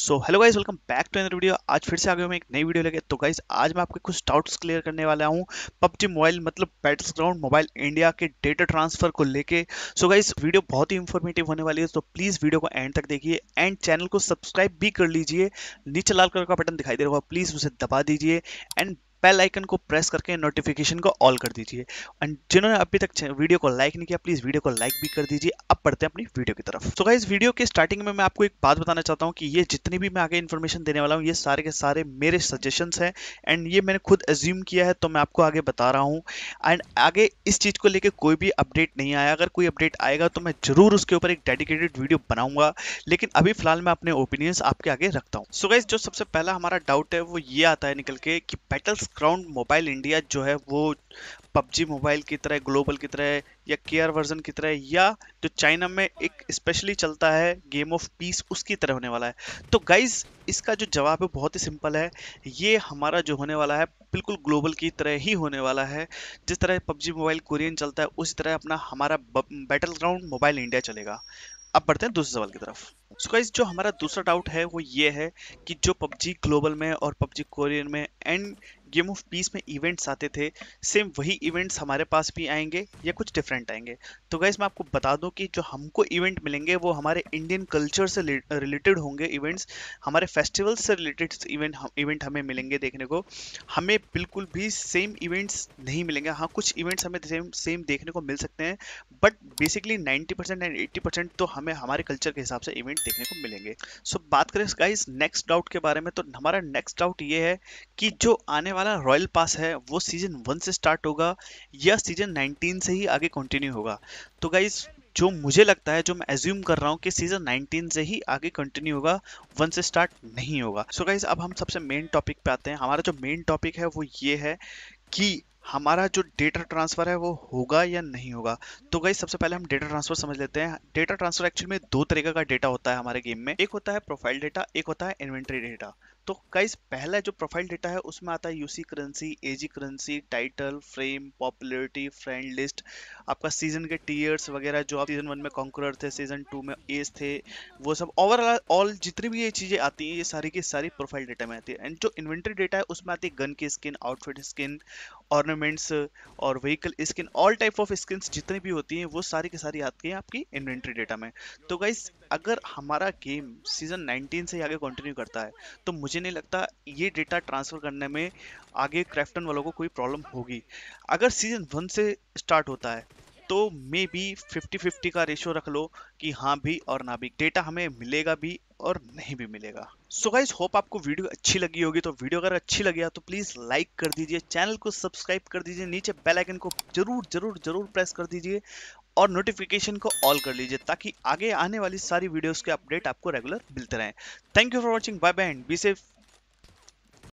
so hello guys welcome back to another video आज फिर से आगे हमें एक नई वीडियो लेके तो गाइज आज मैं आपके कुछ डाउट्स क्लियर करने वाला हूँ पबजी मोबाइल मतलब बैटल ग्राउंड मोबाइल इंडिया के डेटा ट्रांसफर को लेके सो गाइज वीडियो बहुत ही इन्फॉर्मेटिव होने वाली है तो प्लीज़ वीडियो को एंड तक देखिए एंड चैनल को सब्सक्राइब भी कर लीजिए नीचे लाल कलर का बटन दिखाई दे रहा होगा प्लीज़ उसे दबा दीजिए एंड बेल आइकन को प्रेस करके नोटिफिकेशन को ऑल कर दीजिए एंड जिन्होंने अभी तक वीडियो को लाइक नहीं किया प्लीज वीडियो को लाइक भी कर दीजिए अब पढ़ते हैं अपनी वीडियो की तरफ तो गाइज इस वीडियो के स्टार्टिंग में मैं आपको एक बात बताना चाहता हूँ कि ये जितनी भी मैं आगे इन्फॉर्मेशन देने वाला हूँ ये सारे के सारे मेरे सजेशन है एंड ये मैंने खुद एज्यूम किया है तो मैं आपको आगे बता रहा हूँ एंड आगे इस चीज़ को लेकर कोई भी अपडेट नहीं आया अगर कोई अपडेट आएगा तो मैं जरूर उसके ऊपर एक डेडिकेटेड वीडियो बनाऊंगा लेकिन अभी फिलहाल मैं अपने ओपिनियंस आपके आगे रखता हूँ सो गाइज जो सबसे पहला हमारा डाउट है वो ये आता है निकल के कि बैटल्स क्राउन मोबाइल इंडिया जो है वो पबजी मोबाइल की तरह ग्लोबल की तरह या के वर्जन की तरह या जो चाइना में एक स्पेशली चलता है गेम ऑफ पीस उसकी तरह होने वाला है तो गाइज इसका जो जवाब है बहुत ही सिंपल है ये हमारा जो होने वाला है बिल्कुल ग्लोबल की तरह ही होने वाला है जिस तरह पबजी मोबाइल कोरियन चलता है उसी तरह अपना हमारा बैटल ग्राउंड मोबाइल इंडिया चलेगा अब बढ़ते हैं दूसरे सवाल की तरफ सो गाइज जो हमारा दूसरा डाउट है वो ये है कि जो पबजी ग्लोबल में और पबजी कोरियन में एंड गेम ऑफ पीस में इवेंट्स आते थे सेम वही इवेंट्स हमारे पास भी आएंगे या कुछ डिफरेंट आएंगे तो गैस मैं आपको बता दूं कि जो हमको इवेंट मिलेंगे वो हमारे इंडियन कल्चर से रिलेटेड होंगे इवेंट्स हमारे फेस्टिवल से रिलेटेड इवेंट इवेंट हमें मिलेंगे देखने को हमें बिल्कुल भी सेम इवेंट्स नहीं मिलेंगे हाँ कुछ इवेंट्स हमें सेम सेम देखने को मिल सकते हैं but basically ninety percent and eighty percent तो हमें हमारे कल्चर के हिसाब से इवेंट देखने को मिलेंगे सो so, बात करें गाइज नेक्स्ट डाउट के बारे में तो हमारा नेक्स्ट डाउट ये है कि जो आने वाला रॉयल पास है वो सीजन वन से स्टार्ट होगा या सीजन 19 से ही आगे कंटिन्यू होगा तो गाइज जो मुझे लगता है जो मैं एज्यूम कर रहा हूँ कि सीजन 19 से ही आगे कंटिन्यू होगा वन से स्टार्ट नहीं होगा सो so गाइज अब हम सबसे मेन टॉपिक पे आते हैं हमारा जो मेन टॉपिक है वो ये है कि हमारा जो डेटा ट्रांसफ़र है वो होगा या नहीं होगा तो गई सबसे पहले हम डेटा ट्रांसफ़र समझ लेते हैं डेटा ट्रांसफ़र एक्चुअली में दो तरीके का डेटा होता है हमारे गेम में एक होता है प्रोफाइल डेटा एक होता है इन्वेंट्री डेटा तो गाइस पहला जो प्रोफाइल डेटा है उसमें आता है UC currency AG currency title frame popularity friend list आपका सीजन के टीयर्स वगैरह जो आप सीजन वन में कॉन्क्रर थे सीजन टू में एज थे वो सब ओवरऑल ऑल जितनी भी ये चीज़ें आती हैं ये सारी की सारी प्रोफाइल डेटा में आती है एंड जो इन्वेंट्री डेटा है उसमें आती है गन की स्किन आउटफिट स्किन ऑर्नामेंट्स और vehicle skin all type of skin जितनी भी होती हैं वो सारी की सारी आती हैं आपकी इन्वेंट्री डेटा में तो गाइज अगर हमारा गेम सीजन 19 से आगे कंटिन्यू करता है तो मुझे नहीं लगता ये डेटा ट्रांसफ़र करने में आगे क्रैफ्टन वालों को कोई प्रॉब्लम होगी अगर सीजन वन से स्टार्ट होता है तो मे बी फिफ्टी फिफ्टी का रेशियो रख लो कि हाँ भी और ना भी डेटा हमें मिलेगा भी और नहीं भी मिलेगा सो गाइज होप आपको वीडियो अच्छी लगी होगी तो वीडियो अगर अच्छी लगी तो प्लीज़ लाइक कर दीजिए चैनल को सब्सक्राइब कर दीजिए नीचे बेल आइकन को जरूर जरूर जरूर प्रेस कर दीजिए और नोटिफिकेशन को ऑल कर लीजिए ताकि आगे आने वाली सारी वीडियोस के अपडेट आपको रेगुलर मिलते रहें thank you for watching bye bye and be safe